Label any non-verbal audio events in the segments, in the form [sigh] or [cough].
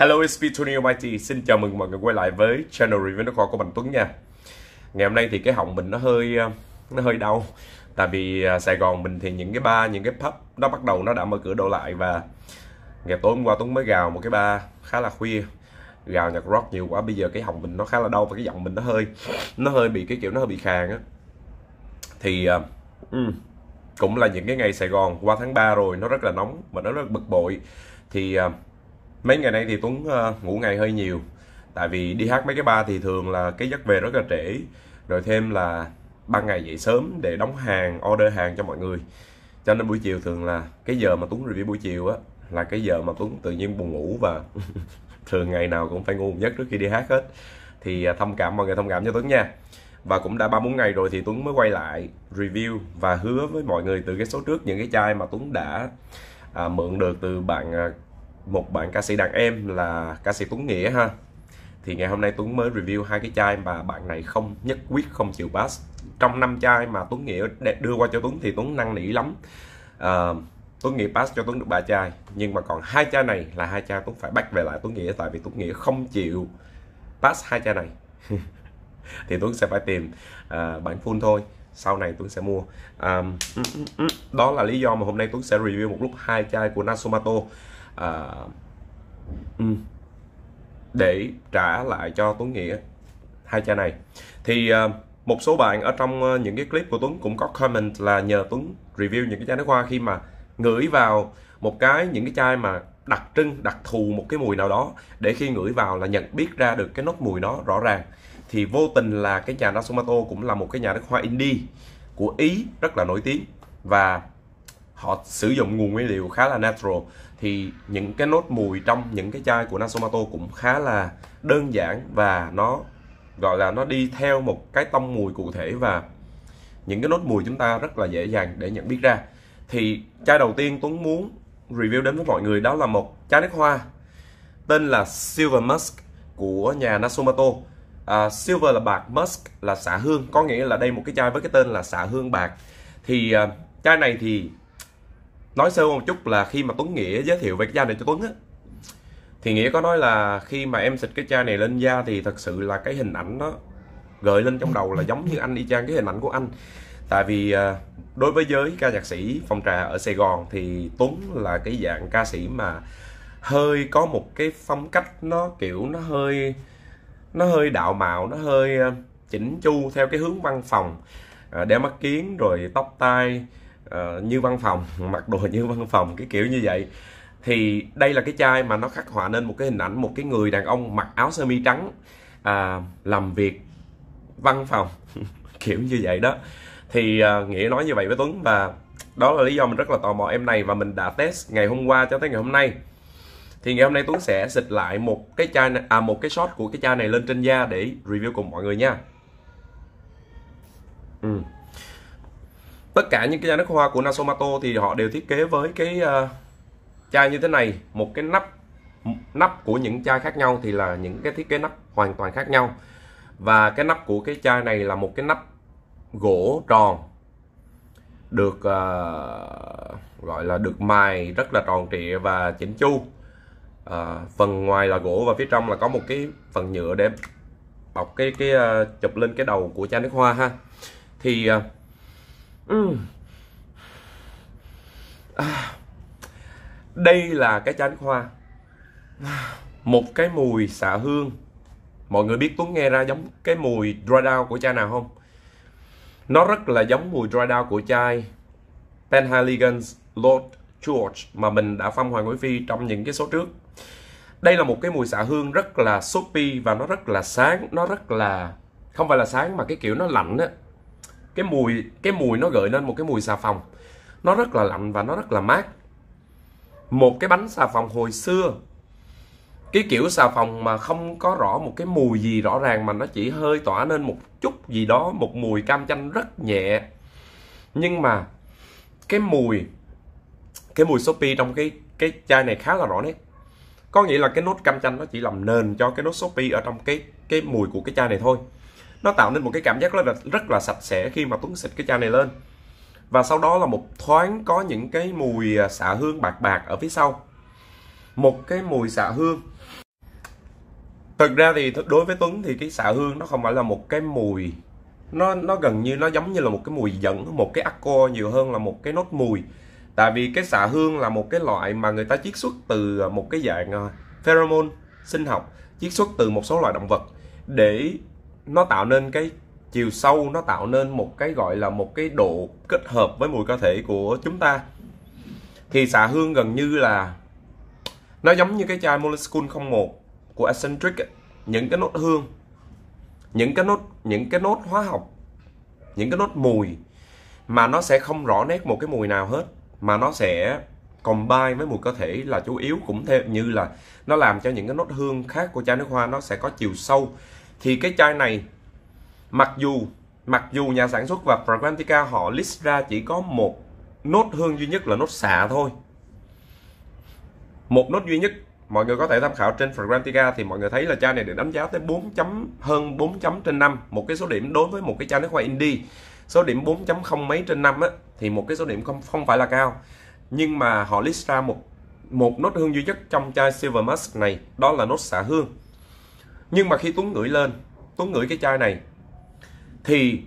Hello, it's me Tony Almighty. Xin chào mừng mọi người quay lại với channel review nó kho của Mạnh Tuấn nha. Ngày hôm nay thì cái họng mình nó hơi ờ, nó hơi đau, tại vì ờ, Sài Gòn mình thì những cái ba những cái pub nó bắt đầu nó đã mở cửa đổ lại và ngày tối hôm qua Tuấn mới gào một cái ba khá là khuya gào nhạc rock nhiều quá bây giờ cái họng mình nó khá là đau và cái giọng mình nó hơi nó hơi bị cái kiểu nó hơi bị khàn á thì uh, cũng là những cái ngày Sài Gòn qua tháng 3 rồi nó rất là nóng và nó rất là bực bội thì uh, mấy ngày nay thì Tuấn ờ, ngủ ngày hơi nhiều tại vì đi hát mấy cái ba thì thường là cái giấc về rất là trễ rồi thêm là ban ngày dậy sớm để đóng hàng order hàng cho mọi người cho nên buổi chiều thường là cái giờ mà Tuấn review buổi chiều á là cái giờ mà Tuấn tự nhiên buồn ngủ và [laughs] thường ngày nào cũng phải ngủ nhất trước khi đi hát hết thì ờ, thông cảm mọi người thông cảm cho Tuấn nha và cũng đã ba bốn ngày rồi thì Tuấn mới quay lại review và hứa với mọi người từ cái số trước những cái chai mà Tuấn đã à, mượn được từ bạn một bạn ca sĩ đàn em là ca sĩ Tuấn Nghĩa ha thì ngày hôm nay Tuấn mới review hai cái chai mà bạn này không nhất quyết không chịu pass trong năm chai mà Tuấn Nghĩa đưa qua cho Tuấn thì Tuấn năn nỉ lắm à, Tuấn Nghĩa pass cho Tuấn được ba chai nhưng mà còn hai chai này là hai chai Tuấn phải bắt về lại Tuấn Nghĩa tại vì Tuấn Nghĩa không chịu pass hai chai này [laughs] thì Tuấn sẽ phải tìm à, ờ, bản full thôi sau này Tuấn sẽ mua à, đó là lý do mà hôm nay Tuấn sẽ review một lúc hai chai của Nasumato à, ừ. để trả lại cho Tuấn Nghĩa hai cha này thì à, một số bạn ở trong ờ, những cái clip của Tuấn cũng có comment là nhờ Tuấn review những cái chai nước hoa khi mà ngửi vào một cái những cái chai mà đặc trưng đặc thù một cái mùi nào đó để khi ngửi vào là nhận biết ra được cái nốt mùi đó rõ ràng thì vô tình là cái nhà Nasumato cũng là một cái nhà nước hoa indie của Ý rất là nổi tiếng và họ sử dụng nguồn nguyên liệu khá là natural thì những cái nốt mùi trong những cái chai của Nasomato cũng khá là đơn giản và nó gọi là nó đi theo một cái tông mùi cụ thể và những cái nốt mùi chúng ta rất là dễ dàng để nhận biết ra thì chai đầu tiên Tuấn muốn review đến với mọi người đó là một chai nước hoa tên là Silver Musk của nhà Nasomato à, Silver là bạc, Musk là xạ hương có nghĩa là đây một cái chai với cái tên là xạ hương bạc thì à, chai này thì nói sơ một chút là khi mà Tuấn Nghĩa giới thiệu về cái dao này cho Tuấn á thì Nghĩa có nói là khi mà em xịt cái chai này lên da thì thật sự là cái hình ảnh nó gợi lên trong đầu là giống như anh y chang cái hình ảnh của anh tại vì à, đối với giới ca nhạc sĩ phòng trà ở Sài Gòn thì Tuấn là cái dạng ca sĩ mà hơi có một cái phong cách nó kiểu nó hơi nó hơi đạo mạo nó hơi à, chỉnh chu theo cái hướng văn phòng à, đeo mắt kiến rồi tóc tai uh, như văn phòng [laughs] mặc đồ như văn phòng cái kiểu như vậy thì đây là cái chai mà nó khắc họa nên một cái hình ảnh một cái người đàn ông mặc áo sơ mi trắng à, làm việc văn phòng [laughs] kiểu như vậy đó thì à, nghĩa nói như vậy với tuấn và đó là lý do mình rất là tò mò em này và mình đã test ngày hôm qua cho tới ngày hôm nay thì ngày hôm nay tuấn sẽ xịt lại một cái chai này, à một cái shot của cái chai này lên trên da để review cùng mọi người nha ừ tất cả những cái chai nước hoa của Nasomato thì họ đều thiết kế với cái uh, chai như thế này một cái nắp nắp của những chai khác nhau thì là những cái thiết kế nắp hoàn toàn khác nhau và cái nắp của cái chai này là một cái nắp gỗ tròn được uh, gọi là được mài rất là tròn trịa và chỉnh chu uh, phần ngoài là gỗ và phía trong là có một cái phần nhựa để bọc cái cái uh, chụp lên cái đầu của chai nước hoa ha thì uh, à, đây là cái chánh khoa một cái mùi xạ hương mọi người biết tuấn nghe ra giống cái mùi dry down của chai nào không nó rất là giống mùi dry down của chai Penhaligon's Lord George mà mình đã phong Hoàng Quý Phi trong những cái số trước. Đây là một cái mùi xạ hương rất là soapy và nó rất là sáng, nó rất là không phải là sáng mà cái kiểu nó lạnh á, cái mùi cái mùi nó gợi lên một cái mùi xà phòng nó rất là lạnh và nó rất là mát một cái bánh xà phòng hồi xưa cái kiểu xà phòng mà không có rõ một cái mùi gì rõ ràng mà nó chỉ hơi tỏa lên một chút gì đó một mùi cam chanh rất nhẹ nhưng mà cái mùi cái mùi shopee trong cái cái chai này khá là rõ nét có nghĩa là cái nốt cam chanh nó chỉ làm nền cho cái nốt shopee ở trong cái cái mùi của cái chai này thôi nó tạo nên một cái cảm giác rất là rất là sạch sẽ khi mà tuấn xịt cái chai này lên và sau đó là một thoáng có những cái mùi à, xạ hương bạc bạc ở phía sau một cái mùi xạ hương thực ra thì đối với tuấn thì cái xạ hương nó không phải là một cái mùi nó nó gần như nó giống như là một cái mùi dẫn một cái acco nhiều hơn là một cái nốt mùi tại vì cái xạ hương là một cái loại mà người ta chiết xuất từ à, một cái dạng à, pheromone sinh học chiết xuất từ một số loại động vật để nó tạo nên cái chiều sâu nó tạo nên một cái gọi là một cái độ kết hợp với mùi cơ thể của chúng ta thì xạ hương gần như là nó giống như cái chai Molecule 01 của Eccentric những cái nốt hương những cái nốt những cái nốt hóa học những cái nốt mùi mà nó sẽ không rõ nét một cái mùi nào hết mà nó sẽ combine với mùi cơ thể là chủ yếu cũng theo như là nó làm cho những cái nốt hương khác của chai nước hoa nó sẽ có chiều sâu thì cái chai này mặc dù mặc dù nhà sản xuất và Fragrantica họ list ra chỉ có một nốt hương duy nhất là nốt xạ thôi một nốt duy nhất mọi người có thể tham khảo trên Fragrantica thì mọi người thấy là chai này được đánh giá tới 4 chấm hơn 4 chấm trên 5 một cái số điểm đối với một cái chai nước hoa indie số điểm 4.0 mấy trên 5 á, thì một cái số điểm không không phải là cao nhưng mà họ list ra một một nốt hương duy nhất trong chai Silver Musk này đó là nốt xạ hương nhưng mà khi tuấn ngửi lên tuấn ngửi cái chai này thì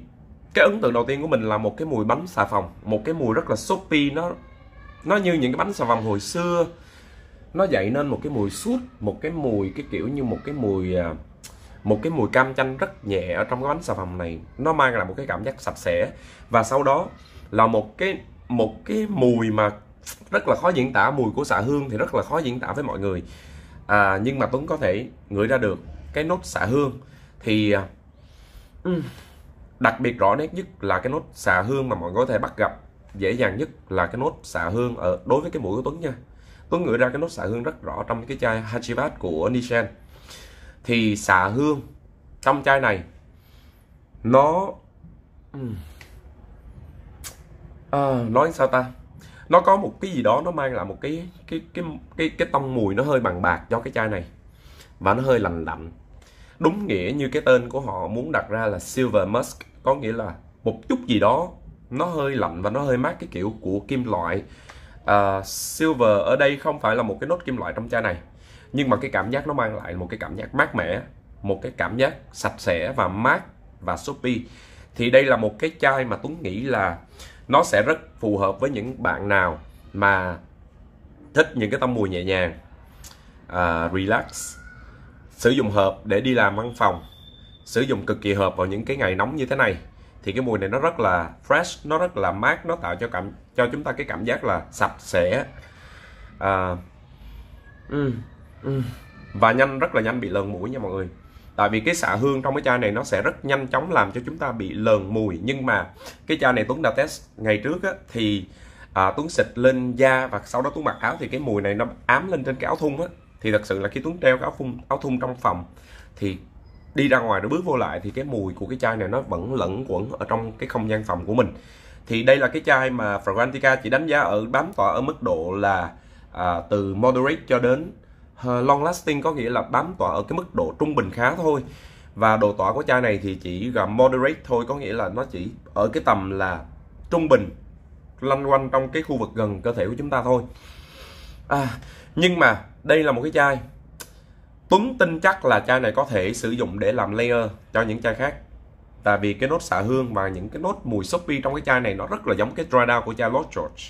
cái ấn tượng đầu tiên của mình là một cái mùi bánh xà phòng một cái mùi rất là soapy nó nó như những cái bánh xà phòng hồi xưa nó dậy nên một cái mùi sút một cái mùi cái kiểu như một cái mùi à, một cái mùi cam chanh rất nhẹ ở trong cái bánh xà phòng này nó mang lại một cái cảm giác sạch sẽ và sau đó là một cái một cái mùi mà rất là khó diễn tả mùi của xạ hương thì rất là khó diễn tả với mọi người à, nhưng mà Tuấn có thể ngửi ra được cái nốt xả hương thì à, ừ, đặc biệt rõ nét nhất là cái nốt xả hương mà mọi người có thể bắt gặp dễ dàng nhất là cái nốt xả hương ở đối với cái mũi của Tuấn nha Tuấn ngửi ra cái nốt xả hương rất rõ trong cái chai Hachivat của Nissan thì xả hương trong chai này nó ừ, à, nói sao ta nó có một cái gì đó nó mang lại một cái cái cái cái cái tông mùi nó hơi bằng bạc cho cái chai này và nó hơi lành lạnh đúng nghĩa như cái tên của họ muốn đặt ra là silver musk có nghĩa là một chút gì đó nó hơi lạnh và nó hơi mát cái kiểu của kim loại uh, silver ở đây không phải là một cái nốt kim loại trong chai này nhưng mà cái cảm giác nó mang lại một cái cảm giác mát mẻ một cái cảm giác sạch sẽ và mát và soapy thì đây là một cái chai mà Tuấn nghĩ là nó sẽ rất phù hợp với những bạn nào mà thích những cái tâm mùi nhẹ nhàng uh, relax sử dụng hợp để đi làm văn phòng sử dụng cực kỳ hợp vào những cái ngày nóng như thế này thì cái mùi này nó rất là fresh nó rất là mát nó tạo cho cảm cho chúng ta cái cảm giác là sạch sẽ à, ừ, ừ. và nhanh rất là nhanh bị lờn mũi nha mọi người tại vì cái xạ hương trong cái chai này nó sẽ rất nhanh chóng làm cho chúng ta bị lờn mùi nhưng mà cái chai này Tuấn đã test ngày trước á, thì à, Tuấn xịt lên da và sau đó Tuấn mặc áo thì cái mùi này nó ám lên trên cái áo thun á thì thật sự là khi tuấn treo cái áo thun áo thun trong phòng thì đi ra ngoài nó bước vô lại thì cái mùi của cái chai này nó vẫn lẫn quẩn ở trong cái không gian phòng của mình thì đây là cái chai mà Fragrantica chỉ đánh giá ở bám tỏa ở mức độ là à, từ moderate cho đến à, long lasting có nghĩa là bám tỏa ở cái mức độ trung bình khá thôi và độ tỏa của chai này thì chỉ gặp moderate thôi có nghĩa là nó chỉ ở cái tầm là trung bình lanh quanh trong cái khu vực gần cơ thể của chúng ta thôi à, nhưng mà đây là một cái chai Tuấn tin chắc là chai này có thể sử dụng để làm layer cho những chai khác tại vì cái nốt xạ hương và những cái nốt mùi Shopee trong cái chai này nó rất là giống cái dry down của chai Lord George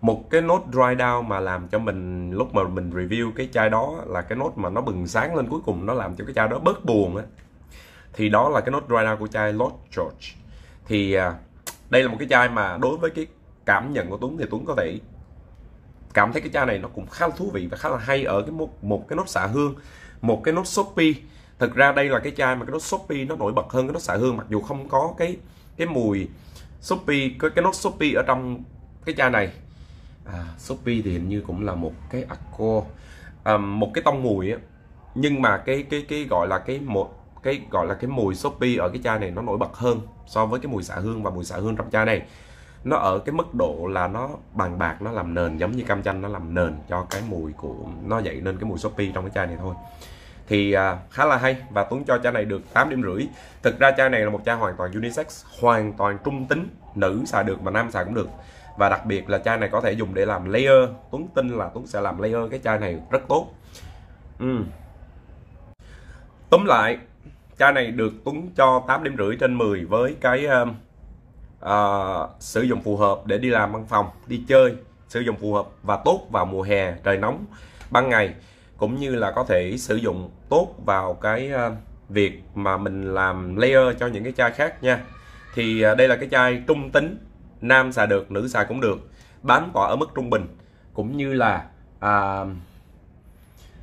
một cái nốt dry down mà làm cho mình lúc mà mình review cái chai đó là cái nốt mà nó bừng sáng lên cuối cùng nó làm cho cái chai đó bớt buồn á thì đó là cái nốt dry down của chai Lord George thì à, đây là một cái chai mà đối với cái cảm nhận của Tuấn thì Tuấn có thể cảm thấy cái chai này nó cũng khá là thú vị và khá là hay ở cái một, một cái nốt xạ hương một cái nốt shopee thực ra đây là cái chai mà cái nốt shopee nó nổi bật hơn cái nốt xạ hương mặc dù không có cái cái mùi shopee có cái nốt shopee ở trong cái chai này à, shopee thì hình như cũng là một cái acco à, một cái tông mùi á nhưng mà cái cái cái gọi là cái một cái gọi là cái mùi shopee ở cái chai này nó nổi bật hơn so với cái mùi xạ hương và mùi xạ hương trong chai này nó ở cái mức độ là nó bằng bạc nó làm nền giống như cam chanh nó làm nền cho cái mùi của nó dậy nên cái mùi shopee trong cái chai này thôi thì à, khá là hay và Tuấn cho chai này được 8 điểm rưỡi thực ra chai này là một chai hoàn toàn unisex hoàn toàn trung tính nữ xài được mà nam xài cũng được và đặc biệt là chai này có thể dùng để làm layer Tuấn tin là Tuấn sẽ làm layer cái chai này rất tốt ừ. tóm lại chai này được Tuấn cho 8 điểm rưỡi trên 10 với cái uh, sử dụng phù hợp để đi làm văn phòng đi chơi sử dụng phù hợp và tốt vào mùa hè trời nóng ban ngày cũng như là có thể sử dụng tốt vào cái uh, việc mà mình làm layer cho những cái chai khác nha thì uh, đây là cái chai trung tính nam xài được nữ xài cũng được bám tỏa ở mức trung bình cũng như là uh,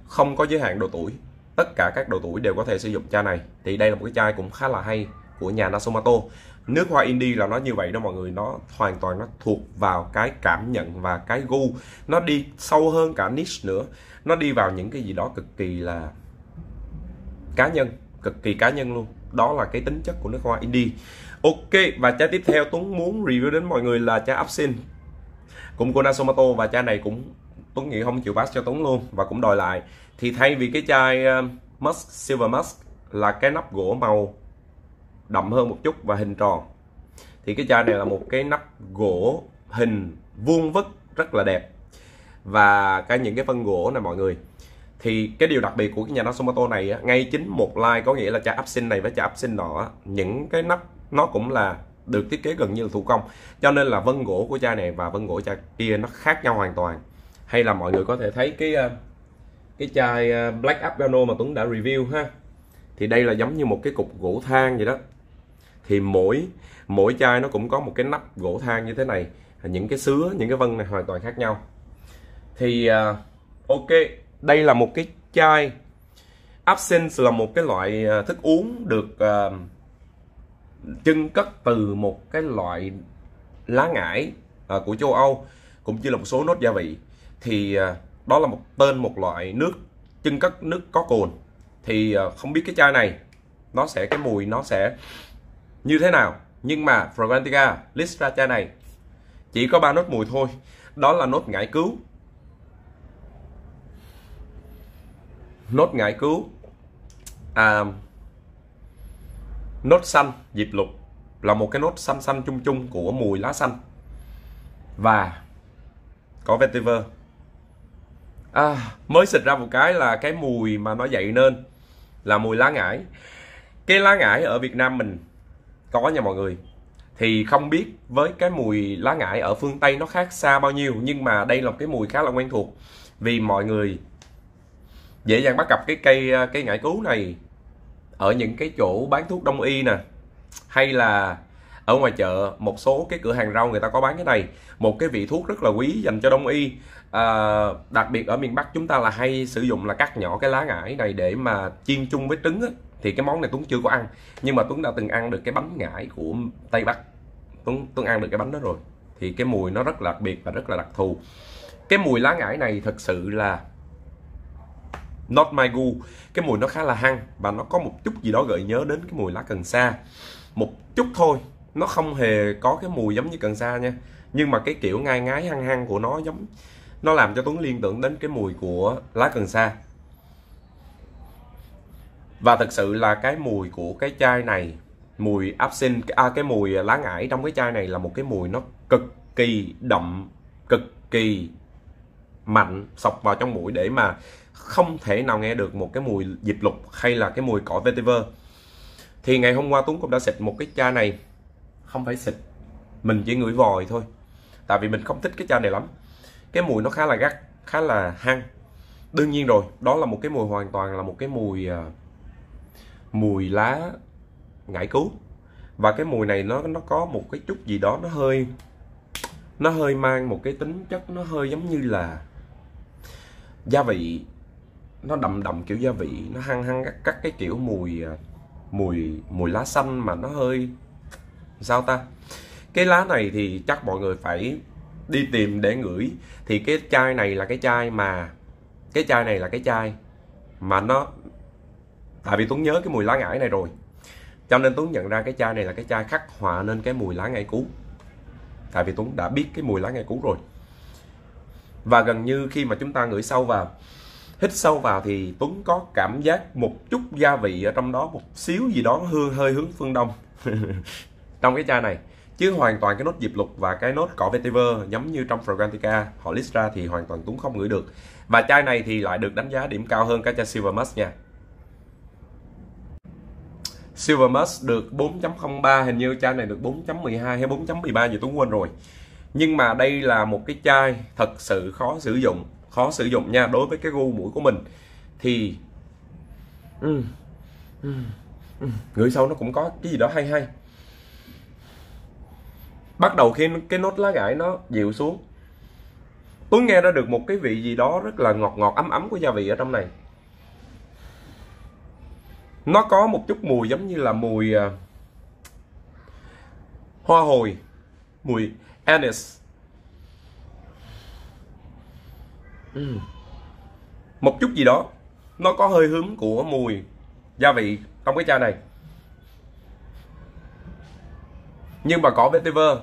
không có giới hạn độ tuổi tất cả các độ tuổi đều có thể sử dụng chai này thì đây là một cái chai cũng khá là hay của nhà Nasumato nước hoa indie là nó như vậy đó mọi người nó hoàn toàn nó thuộc vào cái cảm nhận và cái gu nó đi sâu hơn cả niche nữa nó đi vào những cái gì đó cực kỳ là cá nhân cực kỳ cá nhân luôn đó là cái tính chất của nước hoa indie ok và chai tiếp theo tuấn muốn review đến mọi người là chai absin cũng của nasomato và chai này cũng tuấn nghĩ không chịu pass cho tuấn luôn và cũng đòi lại thì thay vì cái chai uh, musk silver musk là cái nắp gỗ màu đậm hơn một chút và hình tròn thì cái chai này là một cái nắp gỗ hình vuông vức rất là đẹp và cái những cái phân gỗ này mọi người thì cái điều đặc biệt của cái nhà Matsumoto này á, ngay chính một like có nghĩa là chai absin này với chai absin sinh nọ những cái nắp nó cũng là được thiết kế gần như là thủ công cho nên là vân gỗ của chai này và vân gỗ chai kia nó khác nhau hoàn toàn hay là mọi người có thể thấy cái ờ, cái chai ờ, Black Afghano mà Tuấn đã review ha thì đây là giống như một cái cục gỗ than vậy đó thì mỗi mỗi chai nó cũng có một cái nắp gỗ thang như thế này những cái sứa những cái vân này hoàn toàn khác nhau thì uh, ok đây là một cái chai absinthe là một cái loại à, thức uống được uh, trưng cất từ một cái loại lá ngải uh, của châu Âu cũng như là một số nốt gia vị thì uh, đó là một tên một loại nước trưng cất nước có cồn thì uh, không biết cái chai này nó sẽ cái mùi nó sẽ như thế nào nhưng mà Fragrantica Listracha này chỉ có ba nốt mùi thôi đó là nốt ngải cứu nốt ngải cứu à, nốt xanh diệp lục là một cái nốt xanh xanh chung chung của mùi lá xanh và có vetiver à, mới xịt ra một cái là cái mùi mà nó dậy nên là mùi lá ngải cái lá ngải ở Việt Nam mình có nha mọi người thì không biết với cái mùi lá ngải ở phương Tây nó khác xa bao nhiêu nhưng mà đây là một cái mùi khá là quen thuộc vì mọi người dễ dàng bắt gặp cái cây cây ngải cứu này ở những cái chỗ bán thuốc đông y nè hay là ở ngoài chợ một số cái cửa hàng rau người ta có bán cái này một cái vị thuốc rất là quý dành cho đông y à, đặc biệt ở miền bắc chúng ta là hay sử dụng là cắt nhỏ cái lá ngải này để mà chiên chung với trứng á thì cái món này Tuấn chưa có ăn nhưng mà Tuấn đã từng ăn được cái bánh ngải của Tây Bắc Tuấn Tuấn ăn được cái bánh đó rồi thì cái mùi nó rất là đặc biệt và rất là đặc thù cái mùi lá ngải này thật sự là not my gu cái mùi nó khá là hăng và nó có một chút gì đó gợi nhớ đến cái mùi lá cần sa một chút thôi nó không hề có cái mùi giống như cần sa nha nhưng mà cái kiểu ngai ngái hăng hăng của nó giống nó làm cho tuấn liên tưởng đến cái mùi của lá cần sa và thực sự là cái mùi của cái chai này mùi áp à, cái mùi lá ngải trong cái chai này là một cái mùi nó cực kỳ đậm cực kỳ mạnh sọc vào trong mũi để mà không thể nào nghe được một cái mùi diệp lục hay là cái mùi cỏ vetiver thì ngày hôm qua Tuấn cũng đã xịt một cái chai này không phải xịt mình chỉ ngửi vòi thôi tại vì mình không thích cái chai này lắm cái mùi nó khá là gắt khá là hăng đương nhiên rồi đó là một cái mùi hoàn toàn là một cái mùi à, mùi lá ngải cứu và cái mùi này nó nó có một cái chút gì đó nó hơi nó hơi mang một cái tính chất nó hơi giống như là gia vị nó đậm đậm kiểu gia vị nó hăng hăng các, các cái kiểu mùi à, mùi mùi lá xanh mà nó hơi sao ta cái lá này thì chắc mọi người phải đi tìm để ngửi thì cái chai này là cái chai mà cái chai này là cái chai mà nó tại vì Tuấn nhớ cái mùi lá ngải này rồi cho nên Tuấn nhận ra cái chai này là cái chai khắc họa nên cái mùi lá ngải cũ tại vì Tuấn đã biết cái mùi lá ngải cũ rồi và gần như khi mà chúng ta ngửi sâu vào hít sâu vào thì Tuấn có cảm giác một chút gia vị ở trong đó một xíu gì đó hương hơi hướng phương đông [laughs] trong cái chai này chứ hoàn toàn cái nốt diệp lục và cái nốt cỏ vetiver giống như trong Fragrantica họ list ra thì hoàn toàn Tuấn không ngửi được và chai này thì lại được đánh giá điểm cao hơn cái chai silver mask nha Silver Silvermax được 4.03 hình như chai này được 4.12 hay 4.13 gì tôi quên rồi nhưng mà đây là một cái chai thật sự khó sử dụng khó sử dụng nha đối với cái gu mũi của mình thì ừ, ừ, ừ, người sau nó cũng có cái gì đó hay hay bắt đầu khi cái nốt lá gãi nó dịu xuống tôi nghe ra được một cái vị gì đó rất là ngọt ngọt ấm ấm của gia vị ở trong này nó có một chút mùi giống như là mùi uh, hoa hồi mùi anis uhm. Ừ. một chút gì đó nó có hơi hướng của mùi gia vị trong cái chai này nhưng mà cỏ vetiver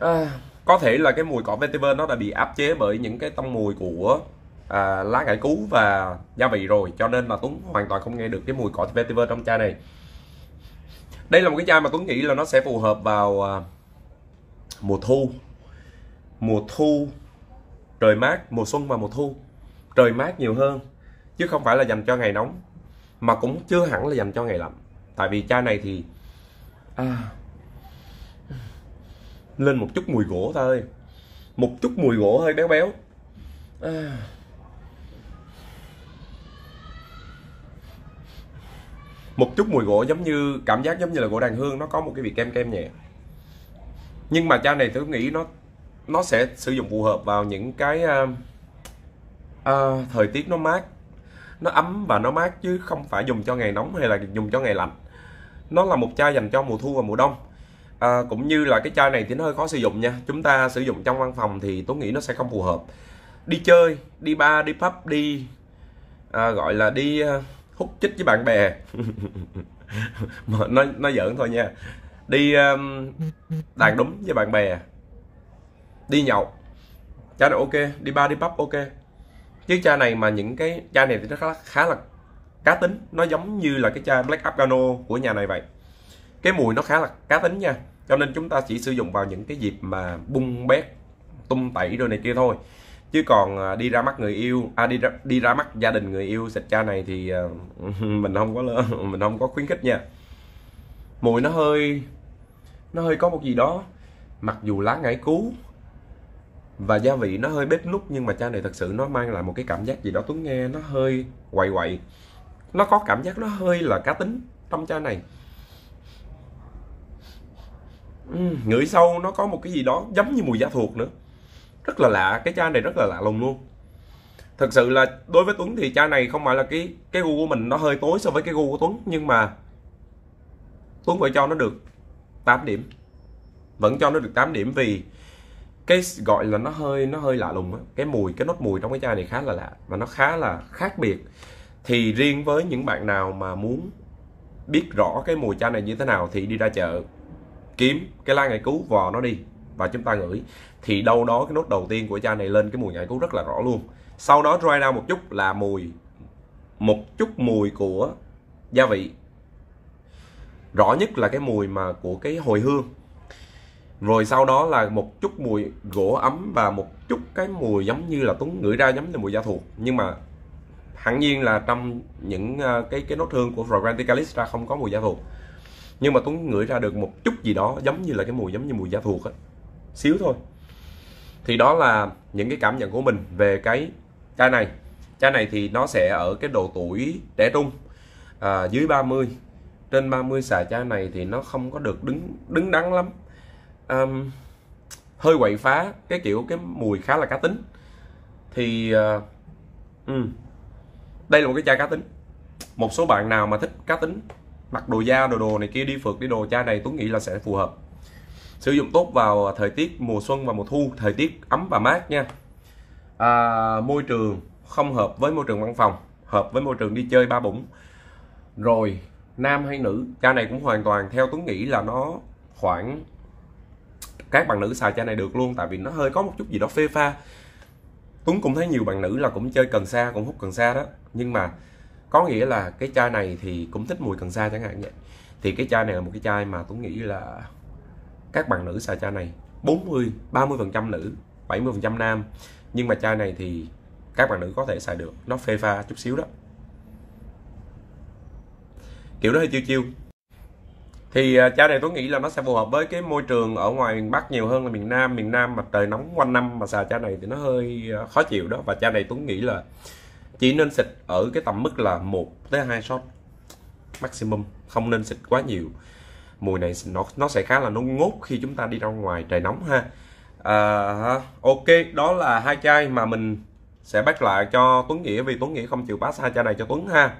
à, có thể là cái mùi cỏ vetiver nó đã bị áp chế bởi những cái tông mùi của à, lá cải cứu và gia vị rồi cho nên là Tuấn hoàn toàn không nghe được cái mùi cỏ vetiver trong chai này đây là một cái chai mà Tuấn nghĩ là nó sẽ phù hợp vào à, mùa thu mùa thu trời mát mùa xuân và mùa thu trời mát nhiều hơn chứ không phải là dành cho ngày nóng mà cũng chưa hẳn là dành cho ngày lạnh tại vì chai này thì à, lên một chút mùi gỗ thôi một chút mùi gỗ hơi béo béo à. một chút mùi gỗ giống như cảm giác giống như là gỗ đàn hương nó có một cái vị kem kem nhẹ nhưng mà chai này tôi nghĩ nó nó sẽ sử dụng phù hợp vào những cái uh, uh, thời tiết nó mát nó ấm và nó mát chứ không phải dùng cho ngày nóng hay là dùng cho ngày lạnh nó là một chai dành cho mùa thu và mùa đông à, cũng như là cái chai này thì nó hơi khó sử dụng nha chúng ta sử dụng trong văn phòng thì tôi nghĩ nó sẽ không phù hợp đi chơi đi bar đi pub đi à, gọi là đi à, hút chích với bạn bè nó nó giỡn thôi nha đi um, đàn đúng với bạn bè đi nhậu cha này ok đi ba đi bắp ok chứ cha này mà những cái cha này thì nó khá, khá là cá tính nó giống như là cái cha black afghano của nhà này vậy cái mùi nó khá là cá tính nha cho nên chúng ta chỉ sử dụng vào những cái dịp mà bung bét tung tẩy rồi này kia thôi chứ còn à, đi ra mắt người yêu à đi ra, đi ra mắt gia đình người yêu xịt cha này thì à, [laughs] mình không có [laughs] mình không có khuyến khích nha mùi nó hơi nó hơi có một gì đó mặc dù lá ngải cứu và gia vị nó hơi bếp nút nhưng mà cha này thật sự nó mang lại một cái cảm giác gì đó tuấn nghe nó hơi quậy quậy nó có cảm giác nó hơi là cá tính trong cha này ngửi sâu nó có một cái gì đó giống như mùi da thuộc nữa rất là lạ cái chai này rất là lạ lùng luôn thực sự là đối với Tuấn thì chai này không phải là cái cái gu của mình nó hơi tối so với cái gu của Tuấn nhưng mà Tuấn phải cho nó được 8 điểm vẫn cho nó được 8 điểm vì cái gọi là nó hơi nó hơi lạ lùng á cái mùi cái nốt mùi trong cái chai này khá là lạ và nó khá là khác biệt thì riêng với những bạn nào mà muốn biết rõ cái mùi chai này như thế nào thì đi ra chợ kiếm cái la ngày cứu vò nó đi và chúng ta ngửi thì đâu đó cái nốt đầu tiên của chai này lên cái mùi nhảy cũng rất là rõ luôn sau đó dry ra một chút là mùi một chút mùi của gia vị rõ nhất là cái mùi mà của cái hồi hương rồi sau đó là một chút mùi gỗ ấm và một chút cái mùi giống như là tuấn ngửi ra giống như mùi da thuộc nhưng mà hẳn nhiên là trong những à, cái cái nốt hương của Fragranticalis ra không có mùi da thuộc nhưng mà tuấn ngửi ra được một chút gì đó giống như là cái mùi giống như mùi da thuộc á xíu thôi thì đó là những cái cảm nhận của mình về cái chai này chai này thì nó sẽ ở cái độ tuổi trẻ trung à, dưới 30 trên 30 xài chai này thì nó không có được đứng đứng đắn lắm à, hơi quậy phá cái kiểu cái mùi khá là cá tính thì uh, um, đây là một cái chai cá tính một số bạn nào mà thích cá tính mặc đồ da đồ đồ này kia đi phượt đi đồ chai này tuấn nghĩ là sẽ phù hợp sử dụng tốt vào thời tiết mùa xuân và mùa thu thời tiết ấm và mát nha à, môi trường không hợp với môi trường văn phòng hợp với môi trường đi chơi ba bụng rồi nam hay nữ chai này cũng hoàn toàn theo tuấn nghĩ là nó khoảng các bạn nữ xài chai này được luôn tại vì nó hơi có một chút gì đó phê pha tuấn cũng thấy nhiều bạn nữ là cũng chơi cần sa cũng hút cần sa đó nhưng mà có nghĩa là cái chai này thì cũng thích mùi cần sa chẳng hạn vậy thì cái chai này là một cái chai mà tuấn nghĩ là các bạn nữ xài chai này 40 30% nữ 70% nam nhưng mà chai này thì các bạn nữ có thể xài được nó phê pha chút xíu đó kiểu đó hơi chiêu chiêu thì à, chai này tôi nghĩ là nó sẽ phù hợp với cái môi trường ở ngoài miền Bắc nhiều hơn là miền Nam miền Nam mà trời nóng quanh năm mà xài chai này thì nó hơi à, khó chịu đó và chai này tôi nghĩ là chỉ nên xịt ở cái tầm mức là 1 tới 2 shot maximum không nên xịt quá nhiều mùi này nó nó sẽ khá là nó ngốt khi chúng ta đi ra ngoài trời nóng ha à, ok đó là hai chai mà mình sẽ bắt lại cho Tuấn Nghĩa vì Tuấn Nghĩa không chịu pass hai chai này cho Tuấn ha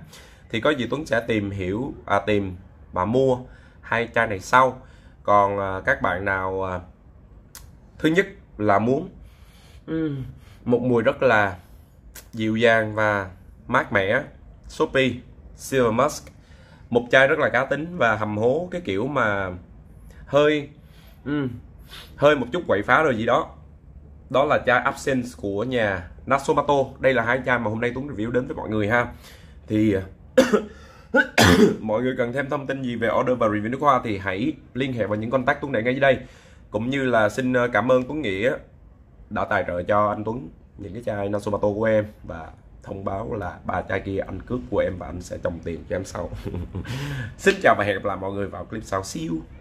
thì có gì Tuấn sẽ tìm hiểu à, tìm và mua hai chai này sau còn à, các bạn nào à, thứ nhất là muốn um, một mùi rất là dịu dàng và mát mẻ Shopee Silver Musk một chai rất là cá tính và hầm hố cái kiểu mà hơi um, hơi một chút quậy phá rồi gì đó đó là chai absence của nhà Nasomato đây là hai chai mà hôm nay Tuấn review đến với mọi người ha thì [coughs] mọi người cần thêm thông tin gì về order và review nước hoa thì hãy liên hệ vào những contact Tuấn để ngay dưới đây cũng như là xin ờ, cảm ơn Tuấn Nghĩa đã tài trợ cho anh Tuấn những cái chai Nasomato của em và thông báo là ba trai kia anh cướp của em và anh sẽ trồng tiền cho em sau [laughs] xin chào và hẹn gặp lại mọi người vào clip sau see you